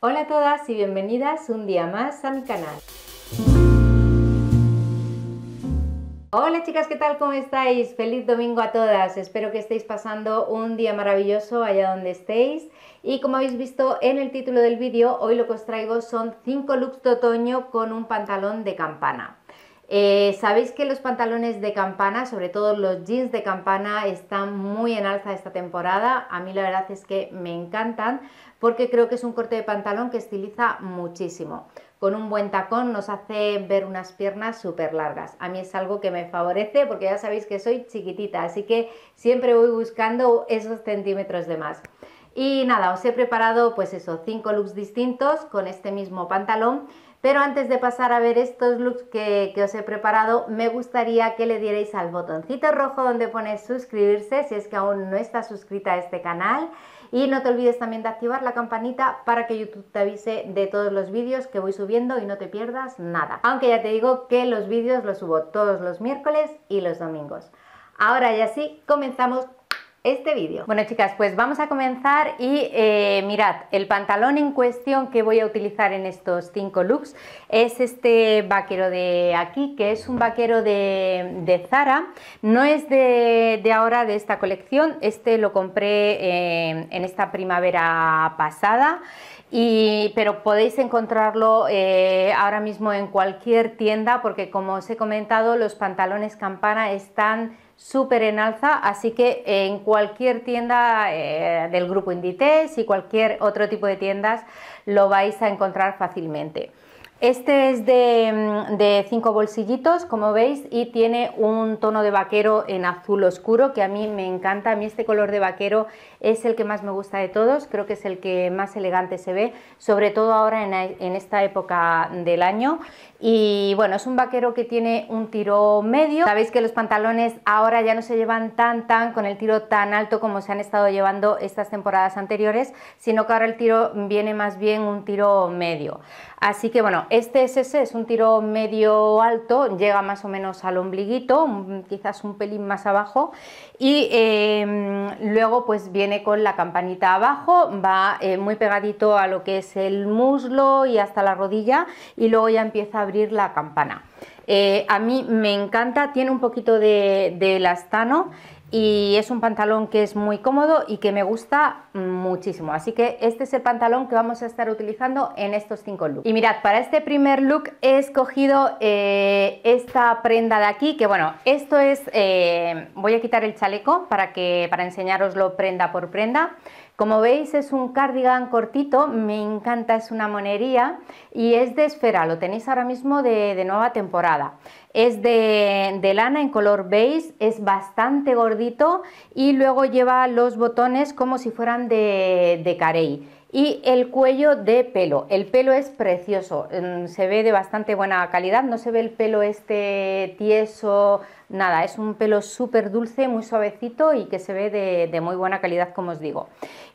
Hola a todas y bienvenidas un día más a mi canal. Hola chicas, ¿qué tal? ¿Cómo estáis? Feliz domingo a todas. Espero que estéis pasando un día maravilloso allá donde estéis. Y como habéis visto en el título del vídeo, hoy lo que os traigo son 5 looks de otoño con un pantalón de campana. Eh, sabéis que los pantalones de campana, sobre todo los jeans de campana, están muy en alza esta temporada. A mí la verdad es que me encantan porque creo que es un corte de pantalón que estiliza muchísimo. Con un buen tacón nos hace ver unas piernas súper largas. A mí es algo que me favorece porque ya sabéis que soy chiquitita, así que siempre voy buscando esos centímetros de más. Y nada, os he preparado pues eso, cinco looks distintos con este mismo pantalón. Pero antes de pasar a ver estos looks que, os he preparado, me gustaría que le dierais al botoncito rojo donde pone suscribirse si es que aún no está suscrita a este canal. Y no te olvides también de activar la campanita para que YouTube te avise de todos los vídeos que voy subiendo y no te pierdas nada. Aunque ya te digo que los vídeos los subo todos los miércoles y los domingos. Ahora ya sí, comenzamos este vídeo. Bueno chicas, pues vamos a comenzar y eh, mirad, el pantalón en cuestión que voy a utilizar en estos 5 looks es este vaquero de aquí, que es un vaquero de, Zara, no es de, ahora de esta colección, este lo compré eh, en esta primavera pasada. Y, pero podéis encontrarlo eh, ahora mismo en cualquier tienda porque como os he comentado los pantalones campana están súper en alza, así que en cualquier tienda eh, del grupo Inditex y cualquier otro tipo de tiendas lo vais a encontrar fácilmente. Este es mm, de, cinco bolsillitos, como veis, y tiene un tono de vaquero en azul oscuro que a mí me encanta. A mí este color de vaquero es el que más me gusta de todos, creo que es el que más elegante se ve, sobre todo ahora en, en esta época del año. Y bueno, es un vaquero que tiene un tiro medio. Sabéis que los pantalones ahora ya no se llevan tan tan con el tiro tan alto como se han estado llevando estas temporadas anteriores, sino que ahora el tiro viene más bien un tiro medio. Así que bueno, este SS es un tiro medio alto, llega más o menos al ombliguito, mm, quizás un pelín más abajo y em, luego pues viene con la campanita abajo, va eh, muy pegadito a lo que es el muslo y hasta la rodilla y luego ya empieza a abrir la campana. Eh, a mí me encanta, tiene un poquito de, de elastano y es un pantalón que es muy cómodo y que me gusta muchísimo. Así que este es el pantalón que vamos a estar utilizando en estos cinco looks. Y mirad, para este primer look he escogido eh, esta prenda de aquí, que bueno, esto es, eh, voy a quitar el chaleco para, que, para enseñároslo prenda por prenda. Como veis es un cardigan cortito, me encanta, es una monería y es de esfera, lo tenéis ahora mismo de, nueva temporada. Es de, lana en color beige, es bastante gordito y luego lleva los botones como si fueran de, carey y el cuello de pelo. El pelo es precioso, mm, se ve de bastante buena calidad, no se ve el pelo este tieso, nada, es un pelo súper dulce, muy suavecito y que se ve de muy buena calidad, como os digo.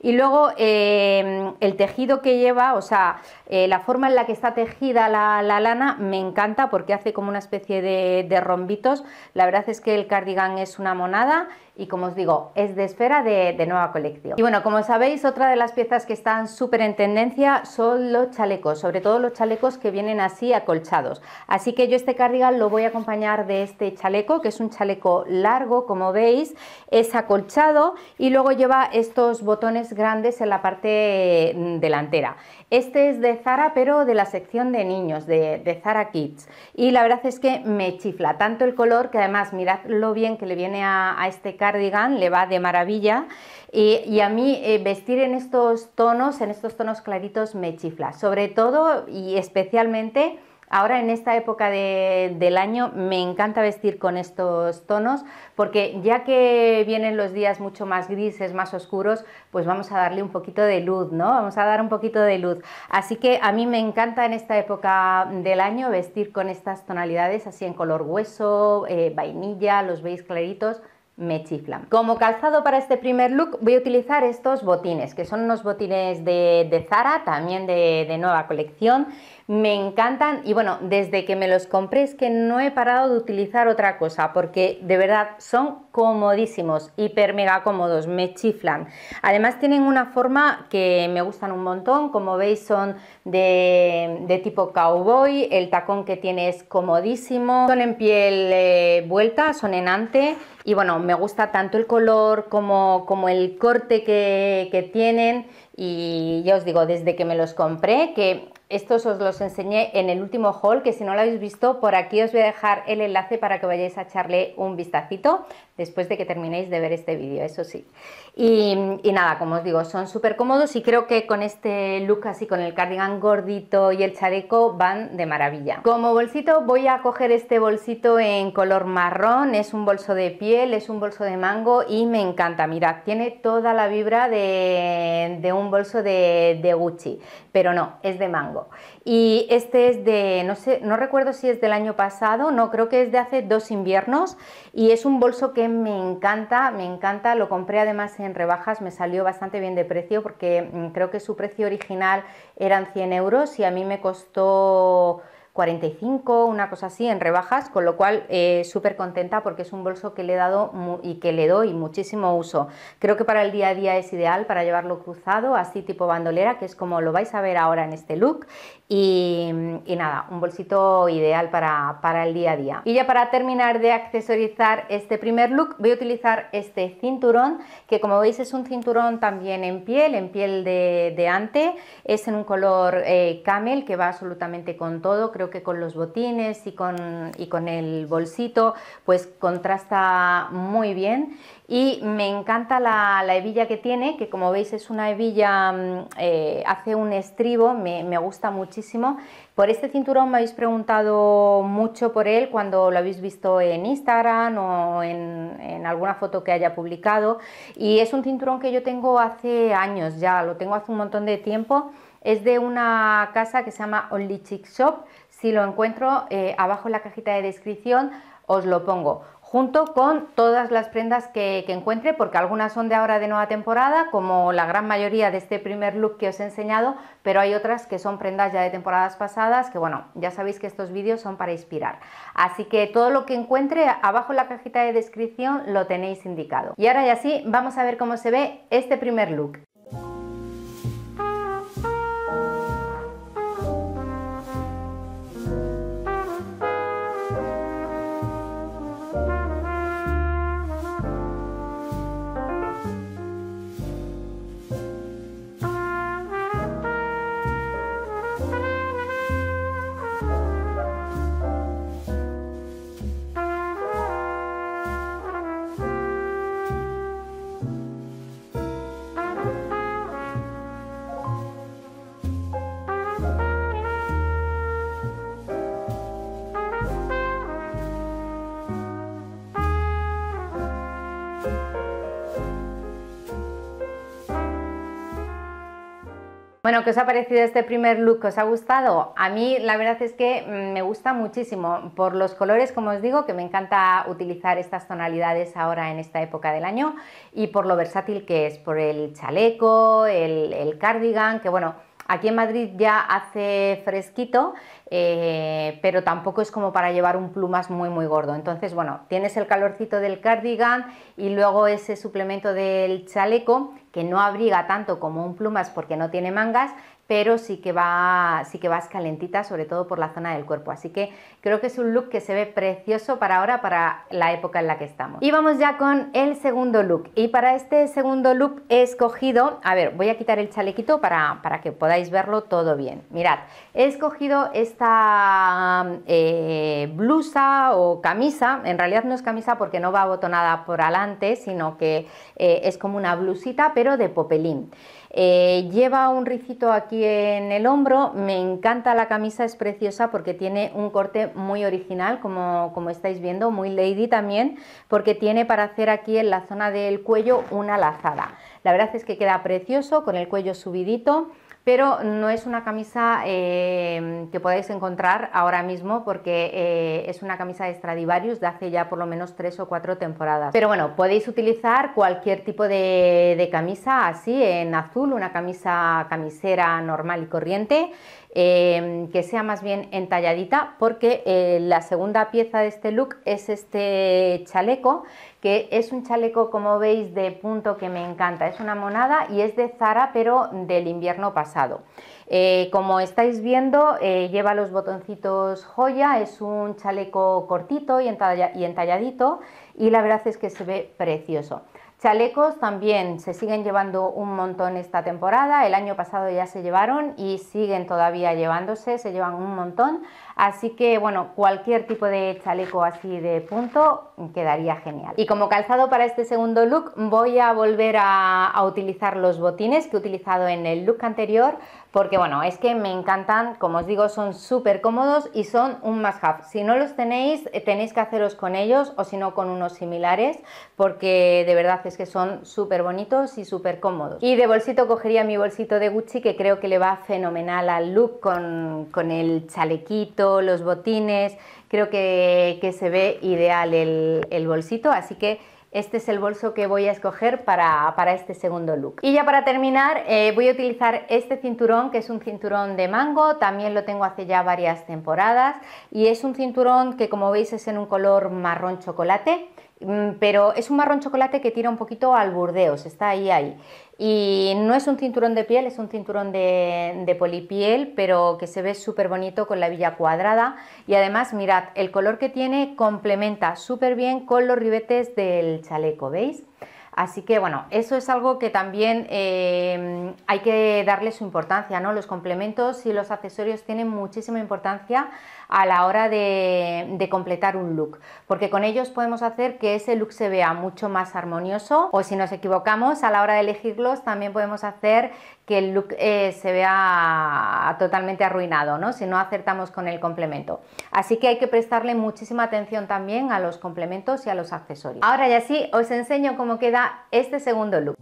Y luego eh, el tejido que lleva, o sea, eh, la forma en la que está tejida la, lana me encanta porque hace como una especie de, rombitos. La verdad es que el cardigan es una monada y como os digo, es de esfera de, de nueva colección. Y bueno, como sabéis, otra de las piezas que están súper en tendencia son los chalecos, sobre todo los chalecos que vienen así acolchados. Así que yo este cardigan lo voy a acompañar de este chaleco, que es un chaleco largo, como veis, es acolchado y luego lleva estos botones grandes en la parte mm, delantera. Este es de Zara, pero de la sección de niños, de, Zara Kids. Y la verdad es que me chifla tanto el color que además mirad lo bien que le viene a, este cardigan, le va de maravilla. Y, a mí eh, vestir en estos tonos, en estos tonos claritos, me chifla. Sobre todo y especialmente Ahora en esta época del año me encanta vestir con estos tonos porque ya que vienen los días mucho más grises, más oscuros, pues vamos a darle un poquito de luz, ¿no? Vamos a dar un poquito de luz. Así que a mí me encanta en esta época del año vestir con estas tonalidades así en color hueso, eh, vainilla, los veis claritos me chiflan. Como calzado para este primer look voy a utilizar estos botines, que son unos botines de, Zara, también de nueva colección me encantan y bueno, desde que me los compré es que no he parado de utilizar otra cosa porque de verdad son comodísimos, hiper mega cómodos, me chiflan. Además tienen una forma que me gustan un montón, como veis son de, tipo cowboy, el tacón que tiene es comodísimo, son en piel eh, vuelta, son en ante y bueno, me gusta tanto el color como, como el corte que, que tienen y ya os digo, desde que me los compré, que estos os los enseñé en el último haul, que si no lo habéis visto, por aquí os voy a dejar el enlace para que vayáis a echarle un vistacito después de que terminéis de ver este vídeo, eso sí. Y, nada, como os digo, son súper cómodos y creo que con este look así, con el cardigan gordito y el chaleco, van de maravilla. Como bolsito voy a coger este bolsito en color marrón, es un bolso de piel, es un bolso de mango y me encanta, mirad, tiene toda la vibra de, un bolso de Gucci pero no, es de mango. Y este es de, no sé, no recuerdo si es del año pasado, no, creo que es de hace dos inviernos y es un bolso que me encanta, me encanta, lo compré además en rebajas, me salió bastante bien de precio porque mm, creo que su precio original eran 100 euros y a mí me costó 45, una cosa así, en rebajas, con lo cual eh, súper contenta porque es un bolso que le he dado y que le doy muchísimo uso. Creo que para el día a día es ideal para llevarlo cruzado, así tipo bandolera, que es como lo vais a ver ahora en este look. Y, nada, un bolsito ideal para, para el día a día. Y ya para terminar de accesorizar este primer look, voy a utilizar este cinturón, que como veis es un cinturón también en piel, en piel de, ante, es en un color eh, camel que va absolutamente con todo, creo que con los botines y con, el bolsito, pues contrasta muy bien. Y me encanta la, hebilla que tiene, que como veis es una hebilla, mm, eh, hace un estribo, me, gusta muchísimo. Por este cinturón me habéis preguntado mucho por él cuando lo habéis visto en Instagram o en, en, alguna foto que haya publicado y es un cinturón que yo tengo hace años ya, lo tengo hace un montón de tiempo. Es de una casa que se llama Only Chick Shop, si lo encuentro eh, abajo en la cajita de descripción, os lo pongo junto con todas las prendas que, que, encuentre, porque algunas son de ahora de nueva temporada, como la gran mayoría de este primer look que os he enseñado, pero hay otras que son prendas ya de temporadas pasadas, que bueno, ya sabéis que estos vídeos son para inspirar. Así que todo lo que encuentre abajo en la cajita de descripción lo tenéis indicado. Y ahora ya sí, vamos a ver cómo se ve este primer look. Bueno, ¿qué os ha parecido este primer look? ¿Os ha gustado? A mí la verdad es que mm, me gusta muchísimo por los colores, como os digo, que me encanta utilizar estas tonalidades ahora en esta época del año y por lo versátil que es, por el chaleco, el, el cardigan, que bueno, Aquí en Madrid ya hace fresquito, eh, pero tampoco es como para llevar un plumas muy muy gordo. Entonces, bueno, tienes el calorcito del cardigan y luego ese suplemento del chaleco que no abriga tanto como un plumas porque no tiene mangas, pero sí que, va, sí que vas calentita, sobre todo por la zona del cuerpo. Así que creo que es un look que se ve precioso para ahora, para la época en la que estamos. Y vamos ya con el segundo look. Y para este segundo look he escogido, a ver, voy a quitar el chalequito para, que podáis verlo todo bien. Mirad, he escogido esta eh, blusa o camisa, en realidad no es camisa porque no va abotonada por adelante, sino que eh, es como una blusita, pero de popelín. Eh, lleva un ricito aquí en el hombro, me encanta la camisa, es preciosa porque tiene un corte muy original, como, como estáis viendo, muy lady también, porque tiene para hacer aquí en la zona del cuello una lazada. La verdad es que queda precioso con el cuello subidito pero no es una camisa eh, que podáis encontrar ahora mismo porque eh, es una camisa de Stradivarius de hace ya por lo menos tres o cuatro temporadas. Pero bueno, podéis utilizar cualquier tipo de, camisa así en azul, una camisa camisera normal y corriente. Eh, que sea más bien entalladita porque la segunda pieza de este look es este chaleco que es un chaleco, como veis, de punto que me encanta. Es una monada y es de Zara, pero del invierno pasado. Eh, como estáis viendo, eh, lleva los botoncitos joya, es un chaleco cortito y, y entalladito y la verdad es que se ve precioso. Chalecos también se siguen llevando un montón esta temporada, el año pasado ya se llevaron y siguen todavía llevándose, se llevan un montón, Así que bueno, cualquier tipo de chaleco así de punto quedaría genial. Y como calzado para este segundo look voy a volver a, utilizar los botines que he utilizado en el look anterior porque bueno, es que me encantan, como os digo, son súper cómodos y son un must have. Si no los tenéis, eh, tenéis que haceros con ellos o si no con unos similares porque de verdad es que son súper bonitos y súper cómodos. Y de bolsito cogería mi bolsito de Gucci que creo que le va fenomenal al look con el chalequito los botines, creo que, que se ve ideal el, el bolsito, así que este es el bolso que voy a escoger para, para este segundo look. Y ya para terminar eh, voy a utilizar este cinturón que es un cinturón de mango, también lo tengo hace ya varias temporadas y es un cinturón que como veis es en un color marrón chocolate mm, pero es un marrón chocolate que tira un poquito al burdeos, está ahí ahí. Y no es un cinturón de piel, es un cinturón de, polipiel, pero que se ve súper bonito con la villa cuadrada. Y además, mirad, el color que tiene complementa súper bien con los ribetes del chaleco, ¿veis? Así que bueno, eso es algo que también eh, hay que darle su importancia, ¿no? Los complementos y los accesorios tienen muchísima importancia a la hora de, de, completar un look, porque con ellos podemos hacer que ese look se vea mucho más armonioso o si nos equivocamos a la hora de elegirlos también podemos hacer que el look eh, se vea totalmente arruinado, ¿no? si no acertamos con el complemento. Así que hay que prestarle muchísima atención también a los complementos y a los accesorios. Ahora ya sí, os enseño cómo queda este segundo look.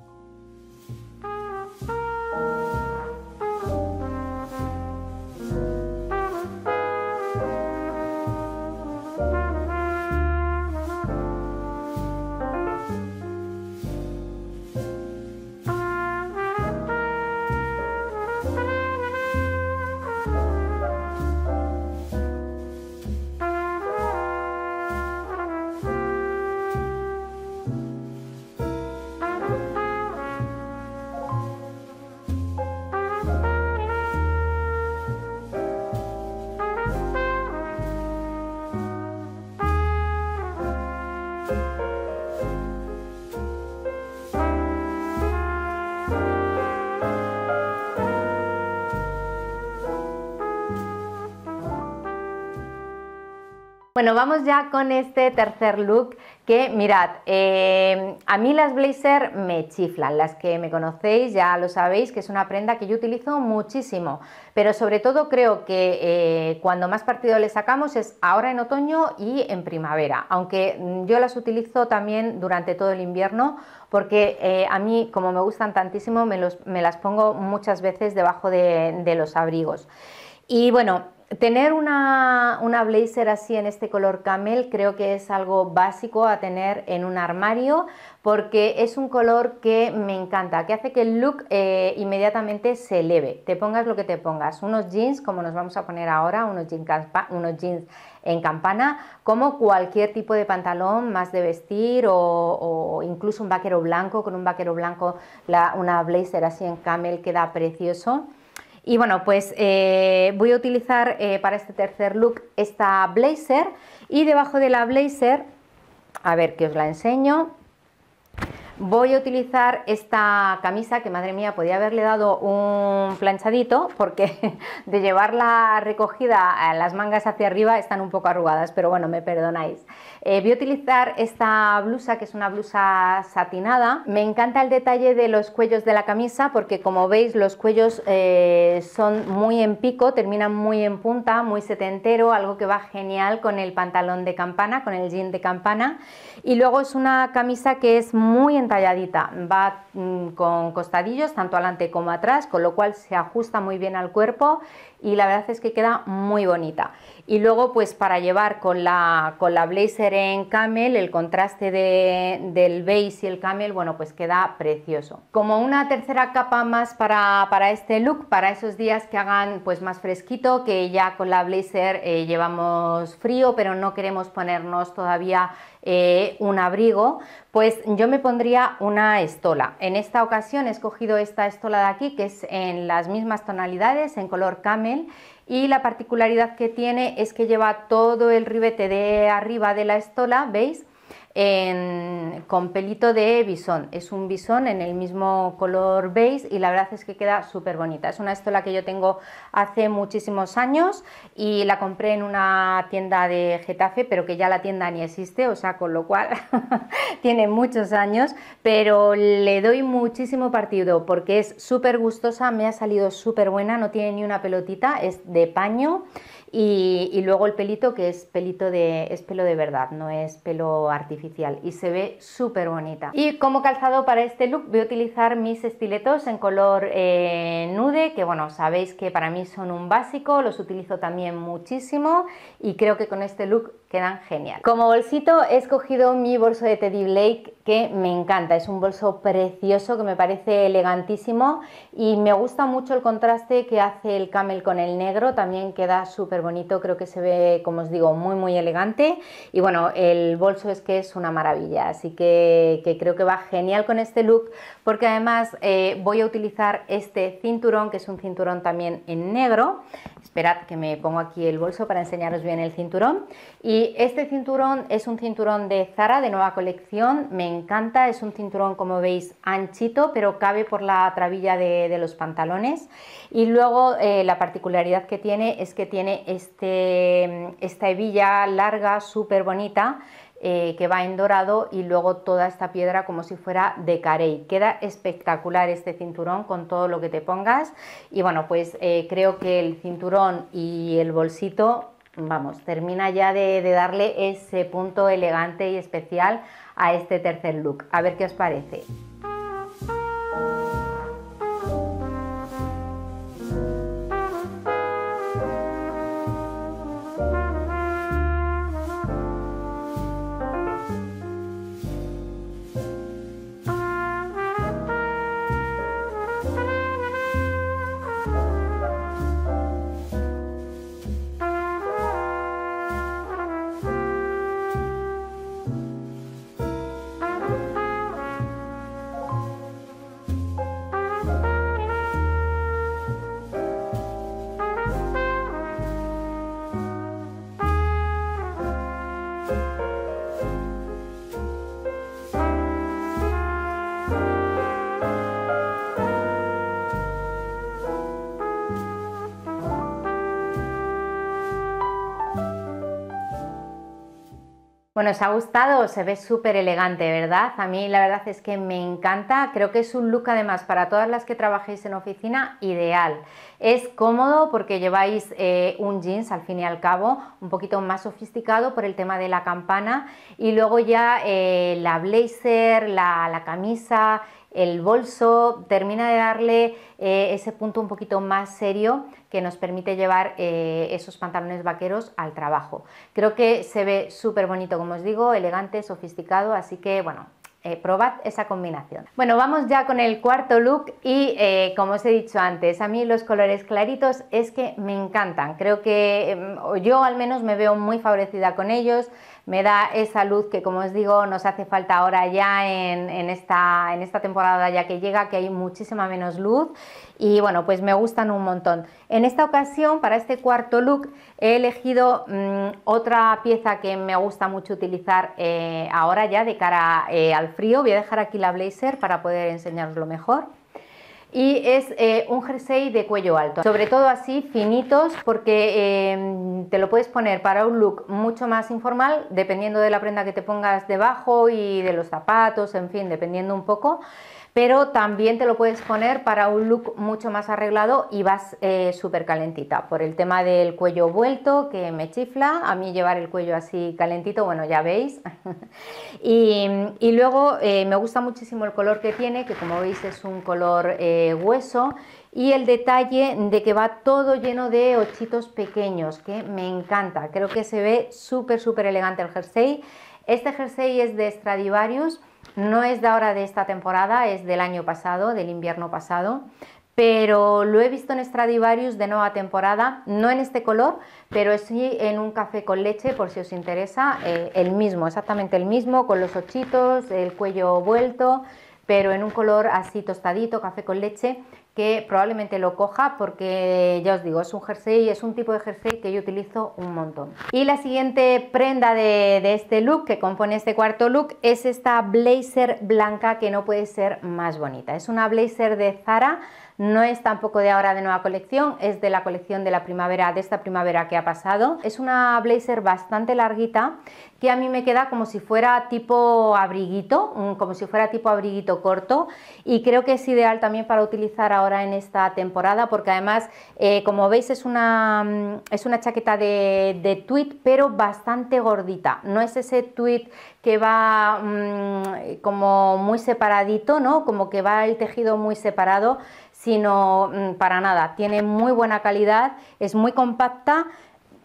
Bueno, vamos ya con este tercer look que mirad, eh, a mí las blazer me chiflan, las que me conocéis ya lo sabéis que es una prenda que yo utilizo muchísimo, pero sobre todo creo que eh, cuando más partido le sacamos es ahora en otoño y en primavera, aunque mm, yo las utilizo también durante todo el invierno porque eh, a mí como me gustan tantísimo me, las pongo muchas veces debajo de, de los abrigos. Y bueno, Tener una, blazer así en este color camel creo que es algo básico a tener en un armario porque es un color que me encanta, que hace que el look eh, inmediatamente se eleve, te pongas lo que te pongas, unos jeans como nos vamos a poner ahora, unos, unos jeans en campana, como cualquier tipo de pantalón más de vestir o, incluso un vaquero blanco, con un vaquero blanco una blazer así en camel queda precioso. Y bueno, pues eh, voy a utilizar eh, para este tercer look esta blazer y debajo de la blazer, a ver que os la enseño, Voy a utilizar esta camisa que madre mía podía haberle dado un planchadito porque de llevarla recogida eh, las mangas hacia arriba están un poco arrugadas, pero bueno, me perdonáis. Eh, voy a utilizar esta blusa que es una blusa satinada. Me encanta el detalle de los cuellos de la camisa porque como veis los cuellos eh, son muy en pico, terminan muy en punta, muy setentero, algo que va genial con el pantalón de campana, con el jean de campana. Y luego es una camisa que es muy entalladita, va mm, con costadillos tanto adelante como atrás, con lo cual se ajusta muy bien al cuerpo y la verdad es que queda muy bonita y luego pues para llevar con la, con la blazer en camel el contraste del beige y el camel, bueno pues queda precioso. Como una tercera capa más para, para este look, para esos días que hagan pues más fresquito, que ya con la blazer eh, llevamos frío pero no queremos ponernos todavía eh, un abrigo, pues yo me pondría una estola. En esta ocasión he escogido esta estola de aquí que es en las mismas tonalidades, en color camel, y la particularidad que tiene es que lleva todo el ribete de arriba de la estola, ¿veis? con pelito de bisón. Es un bisón en el mismo color beige y la verdad es que queda súper bonita. Es una estola que yo tengo hace muchísimos años y la compré en una tienda de Getafe, pero que ya la tienda ni existe, o sea, con lo cual tiene muchos años, pero le doy muchísimo partido porque es súper gustosa, me ha salido súper buena, no tiene ni una pelotita, es de paño y, luego el pelito que es pelito de es pelo de verdad, no es pelo artificial y se ve súper bonita. Y como calzado para este look voy a utilizar mis estiletos en color eh, nude, que bueno, sabéis que para mí son un básico, los utilizo también muchísimo y creo que con este look quedan genial. Como bolsito he escogido mi bolso de Teddy Blake que me encanta, es un bolso precioso que me parece elegantísimo y me gusta mucho el contraste que hace el camel con el negro, también queda súper bonito, creo que se ve, como os digo, muy muy elegante y bueno, el bolso es que es una maravilla, así que, creo que va genial con este look porque además eh, voy a utilizar este cinturón, que es un cinturón también en negro, Esperad que me pongo aquí el bolso para enseñaros bien el cinturón. Y este cinturón es un cinturón de Zara, de nueva colección. Me encanta, es un cinturón como veis anchito, pero cabe por la trabilla de, los pantalones. Y luego eh, la particularidad que tiene es que tiene este, esta hebilla larga, súper bonita eh, que va en dorado y luego toda esta piedra como si fuera de carey. Queda espectacular este cinturón con todo lo que te pongas y bueno, pues eh, creo que el cinturón y el bolsito, vamos, termina ya de darle ese punto elegante y especial a este tercer look. A ver qué os parece. Bueno, os ha gustado, se ve súper elegante, ¿verdad? A mí la verdad es que me encanta, creo que es un look además para todas las que trabajéis en oficina ideal. Es cómodo porque lleváis eh, un jeans al fin y al cabo, un poquito más sofisticado por el tema de la campana y luego ya eh, la blazer, la camisa, el bolso termina de darle eh, ese punto un poquito más serio que nos permite llevar eh, esos pantalones vaqueros al trabajo. Creo que se ve súper bonito, como os digo, elegante, sofisticado, así que bueno, eh, probad esa combinación. Bueno, vamos ya con el cuarto look y como os he dicho antes, a mí los colores claritos es que me encantan. Creo que em, yo al menos me veo muy favorecida con ellos me da esa luz que, como os digo, nos hace falta ahora ya en, esta, temporada ya que llega, que hay muchísima menos luz y bueno, pues me gustan un montón. En esta ocasión, para este cuarto look, he elegido mm, otra pieza que me gusta mucho utilizar eh, ahora ya de cara eh, al frío. Voy a dejar aquí la blazer para poder enseñaroslo mejor y es eh, un jersey de cuello alto, sobre todo así finitos porque em, te lo puedes poner para un look mucho más informal dependiendo de la prenda que te pongas debajo y de los zapatos, en fin, dependiendo un poco pero también te lo puedes poner para un look mucho más arreglado y vas eh, súper calentita. Por el tema del cuello vuelto, que me chifla, a mí llevar el cuello así calentito, bueno, ya veis. y, luego eh, me gusta muchísimo el color que tiene, que como veis es un color eh, hueso y el detalle de que va todo lleno de ochitos pequeños, que me encanta. Creo que se ve súper, súper elegante el jersey. Este jersey es de Stradivarius no es de ahora de esta temporada, es del año pasado, del invierno pasado, pero lo he visto en Stradivarius de nueva temporada, no en este color, pero sí en un café con leche, por si os interesa, eh, el mismo, exactamente el mismo, con los ochitos, el cuello vuelto, pero en un color así tostadito, café con leche, que probablemente lo coja porque ya os digo, es un jersey, es un tipo de jersey que yo utilizo un montón. Y la siguiente prenda de, de, este look que compone este cuarto look es esta blazer blanca que no puede ser más bonita. Es una blazer de Zara, no es tampoco de ahora de nueva colección, es de la colección de la primavera, de esta primavera que ha pasado. Es una blazer bastante larguita que a mí me queda como si fuera tipo abriguito, mm, como si fuera tipo abriguito corto y creo que es ideal también para utilizar ahora en esta temporada porque además eh, como veis es una, mm, es una chaqueta de, de tweed pero bastante gordita, no es ese tweet que va mm, como muy separadito, ¿no? como que va el tejido muy separado, sino para nada, tiene muy buena calidad, es muy compacta,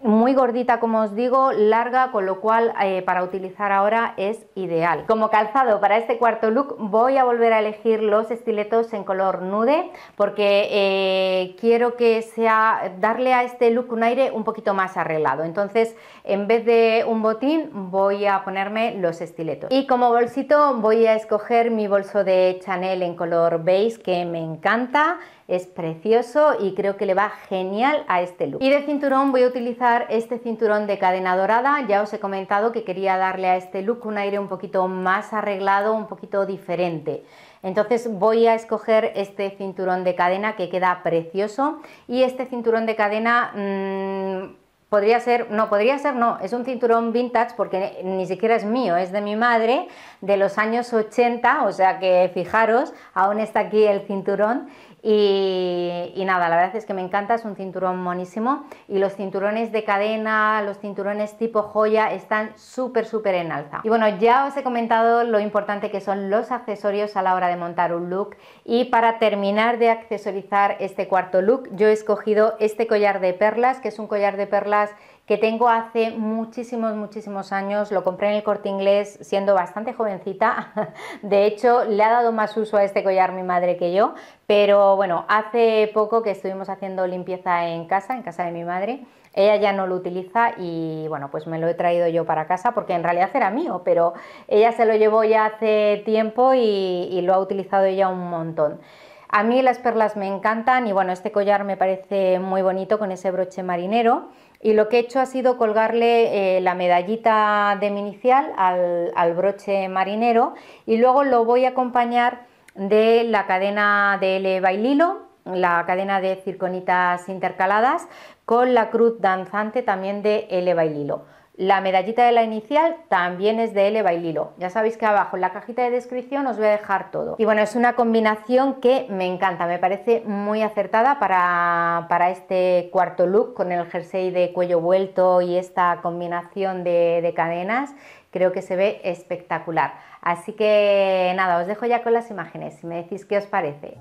muy gordita como os digo, larga, con lo cual eh, para utilizar ahora es ideal. Como calzado para este cuarto look voy a volver a elegir los estiletos en color nude porque eh, quiero que sea darle a este look un aire un poquito más arreglado. Entonces en vez de un botín voy a ponerme los estiletos. Y como bolsito voy a escoger mi bolso de Chanel en color beige que me encanta, es precioso y creo que le va genial a este look. Y de cinturón voy a utilizar este cinturón de cadena dorada, ya os he comentado que quería darle a este look un aire un poquito más arreglado, un poquito diferente. Entonces voy a escoger este cinturón de cadena que queda precioso y este cinturón de cadena... Mm, podría ser, no, podría ser, no, es un cinturón vintage porque ni siquiera es mío, es de mi madre de los años 80, o sea que fijaros, aún está aquí el cinturón y, nada, la verdad es que me encanta, es un cinturón monísimo y los cinturones de cadena, los cinturones tipo joya están súper súper en alza. Y bueno, ya os he comentado lo importante que son los accesorios a la hora de montar un look y para terminar de accesorizar este cuarto look yo he escogido este collar de perlas, que es un collar de perlas que tengo hace muchísimos, muchísimos años. Lo compré en el corte inglés siendo bastante jovencita. De hecho, le ha dado más uso a este collar mi madre que yo. Pero bueno, hace poco que estuvimos haciendo limpieza en casa, en casa de mi madre. Ella ya no lo utiliza y bueno, pues me lo he traído yo para casa porque en realidad era mío, pero ella se lo llevó ya hace tiempo y, lo ha utilizado ella un montón. A mí las perlas me encantan y bueno, este collar me parece muy bonito con ese broche marinero. Y lo que he hecho ha sido colgarle eh, la medallita de mi inicial al, al broche marinero y luego lo voy a acompañar de la cadena de L baililo, la cadena de circonitas intercaladas, con la cruz danzante también de L baililo. La medallita de la inicial también es de L Baililo. Ya sabéis que abajo en la cajita de descripción os voy a dejar todo. Y bueno, es una combinación que me encanta, me parece muy acertada para, este cuarto look con el jersey de cuello vuelto y esta combinación de, de cadenas. Creo que se ve espectacular. Así que nada, os dejo ya con las imágenes y me decís qué os parece.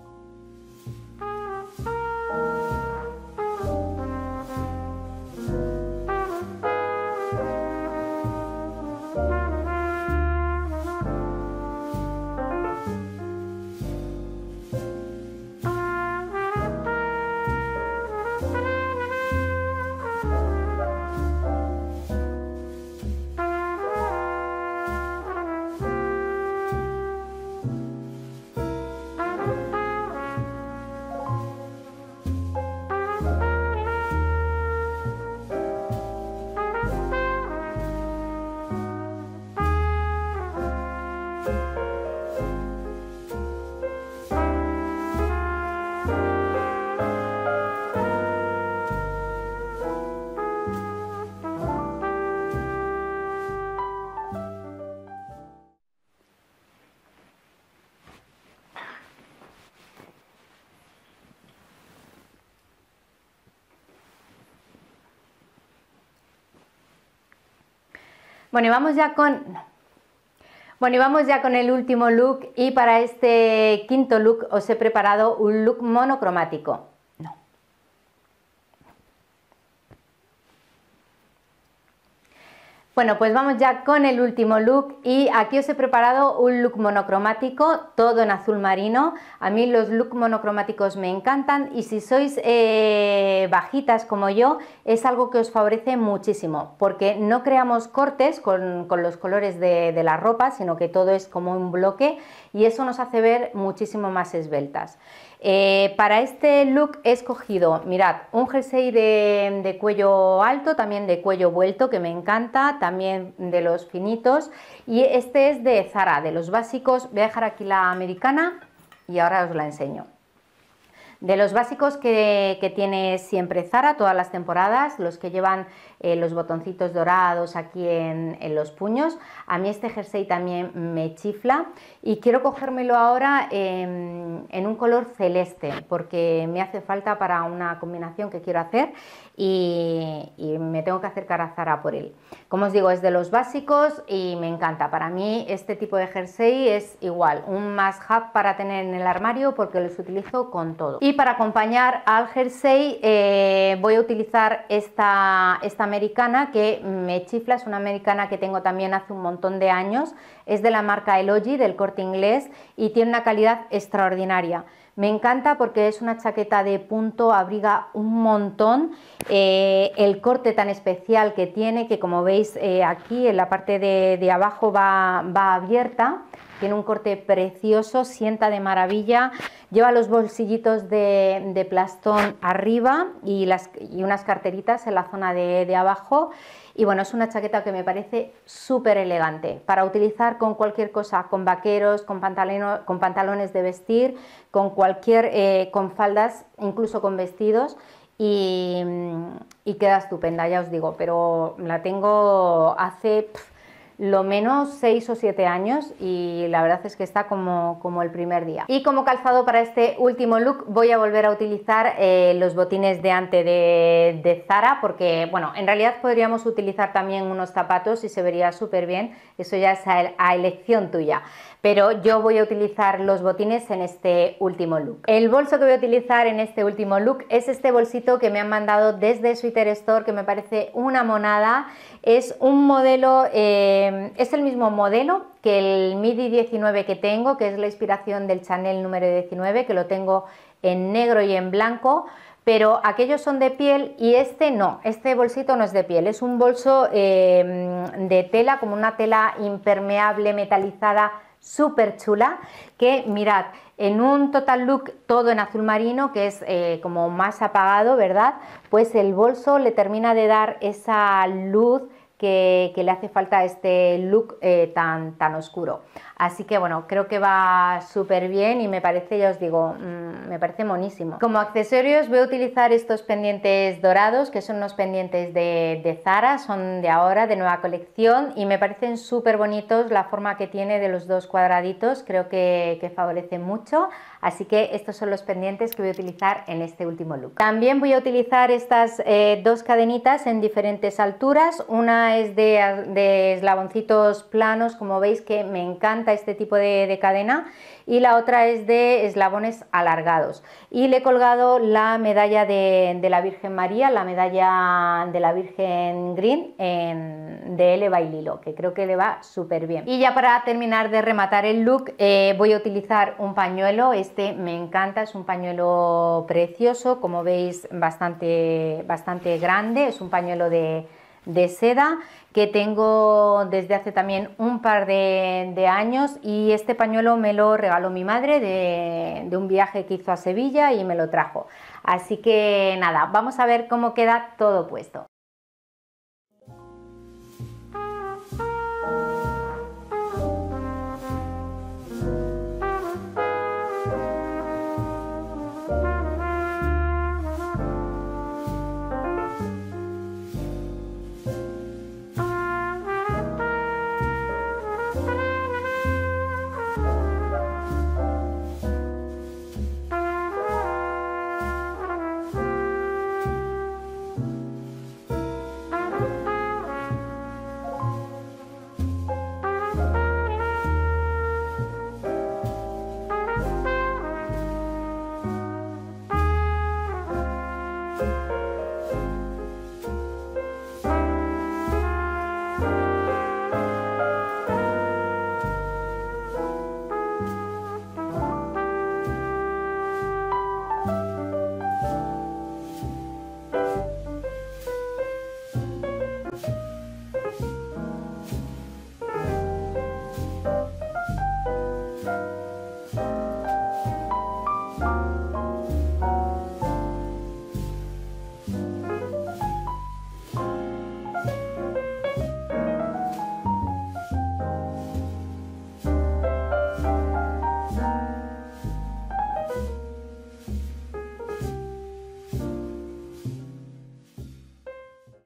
Bueno, y vamos ya con... vamos ya con el último look y para este quinto look os he preparado un look monocromático. Bueno, pues vamos ya con el último look y aquí os he preparado un look monocromático, todo en azul marino. A mí los looks monocromáticos me encantan y si sois eh, bajitas como yo, es algo que os favorece muchísimo, porque no creamos cortes con, los colores de la ropa, sino que todo es como un bloque y eso nos hace ver muchísimo más esbeltas. Eh, para este look he escogido, mirad, un jersey de, cuello alto, también de cuello vuelto, que me encanta, también de los finitos. Y este es de Zara, de los básicos. Voy a dejar aquí la americana y ahora os la enseño. De los básicos que, que tiene siempre Zara, todas las temporadas, los que llevan eh, los botoncitos dorados aquí en, los puños. A mí este jersey también me chifla y quiero cogérmelo ahora en, un color celeste porque me hace falta para una combinación que quiero hacer y, me tengo que acercar a Zara por él. Como os digo, es de los básicos y me encanta. Para mí este tipo de jersey es igual, un must have para tener en el armario porque los utilizo con todo. Y para acompañar al jersey eh, voy a utilizar esta, esta americana que me chifla, es una americana que tengo también hace un montón de años, es de la marca Elogi, del corte inglés, y tiene una calidad extraordinaria. Me encanta porque es una chaqueta de punto, abriga un montón, eh, el corte tan especial que tiene, que como veis eh, aquí en la parte de, de abajo va, va abierta, tiene un corte precioso, sienta de maravilla, lleva los bolsillitos de, plastón arriba y, unas carteritas en la zona de, abajo. Y bueno, es una chaqueta que me parece súper elegante para utilizar con cualquier cosa, con vaqueros, con, con pantalones de vestir, con cualquier, eh, con faldas, incluso con vestidos. Y, queda estupenda, ya os digo, pero la tengo hace lo menos 6 o 7 años y la verdad es que está como, como el primer día. Y como calzado para este último look voy a volver a utilizar eh, los botines de antes de, Zara porque, bueno, en realidad podríamos utilizar también unos zapatos y se vería súper bien, eso ya es a, elección tuya. Pero yo voy a utilizar los botines en este último look. El bolso que voy a utilizar en este último look es este bolsito que me han mandado desde Sweater Store que me parece una monada. Es un modelo... Eh, Em, es el mismo modelo que el MIDI 19 que tengo, que es la inspiración del Chanel número 19, que lo tengo en negro y en blanco, pero aquellos son de piel y este no, este bolsito no es de piel, es un bolso em, de tela, como una tela impermeable, metalizada, súper chula, que mirad, en un total look todo en azul marino, que es eh, como más apagado, ¿verdad? Pues el bolso le termina de dar esa luz que, le hace falta este look eh, tan, tan oscuro. Así que bueno, creo que va súper bien y me parece, ya os digo, mm, me parece monísimo. Como accesorios voy a utilizar estos pendientes dorados, que son unos pendientes de, Zara, son de ahora, de nueva colección, y me parecen súper bonitos la forma que tiene de los dos cuadraditos, creo que, favorece mucho. Así que estos son los pendientes que voy a utilizar en este último look. También voy a utilizar estas eh, dos cadenitas en diferentes alturas, una es de eslaboncitos planos, como veis que me encanta este tipo de, cadena y la otra es de eslabones alargados. Y le he colgado la medalla de, la Virgen María, la medalla de la Virgen Green en, de y Lilo que creo que le va súper bien. Y ya para terminar de rematar el look eh, voy a utilizar un pañuelo, este me encanta, es un pañuelo precioso, como veis bastante, bastante grande, es un pañuelo de de seda que tengo desde hace también un par de, años y este pañuelo me lo regaló mi madre de, un viaje que hizo a Sevilla y me lo trajo. Así que nada, vamos a ver cómo queda todo puesto.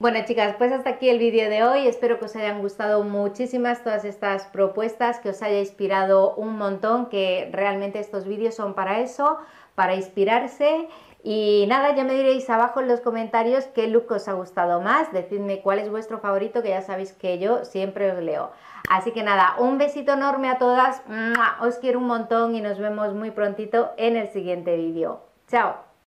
Bueno chicas, pues hasta aquí el vídeo de hoy, espero que os hayan gustado muchísimas todas estas propuestas, que os haya inspirado un montón, que realmente estos vídeos son para eso, para inspirarse y nada, ya me diréis abajo en los comentarios qué look os ha gustado más, decidme cuál es vuestro favorito, que ya sabéis que yo siempre os leo. Así que nada, un besito enorme a todas, os quiero un montón y nos vemos muy prontito en el siguiente vídeo. ¡Chao!